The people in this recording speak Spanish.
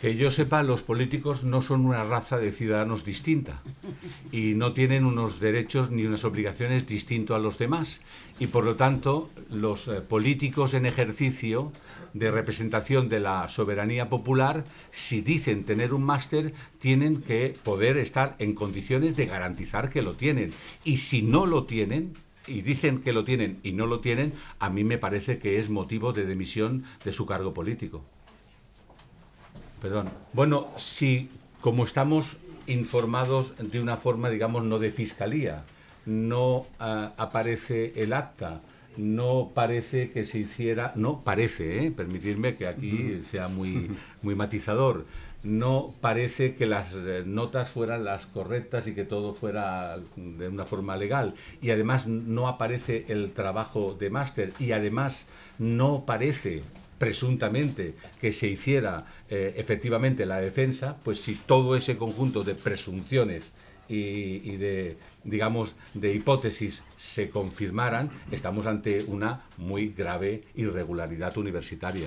Que yo sepa, los políticos no son una raza de ciudadanos distinta y no tienen unos derechos ni unas obligaciones distintos a los demás. Y por lo tanto, los eh, políticos en ejercicio de representación de la soberanía popular, si dicen tener un máster, tienen que poder estar en condiciones de garantizar que lo tienen. Y si no lo tienen, y dicen que lo tienen y no lo tienen, a mí me parece que es motivo de demisión de su cargo político. Perdón. Bueno, si como estamos informados de una forma, digamos, no de fiscalía, no ah, aparece el acta, no parece que se hiciera, no parece, ¿eh? permitirme que aquí sea muy, muy matizador, no parece que las eh, notas fueran las correctas y que todo fuera de una forma legal. Y además no aparece el trabajo de máster y además no parece presuntamente que se hiciera eh, efectivamente la defensa, pues si todo ese conjunto de presunciones y, y, de, digamos, de hipótesis se confirmaran, estamos ante una muy grave irregularidad universitaria.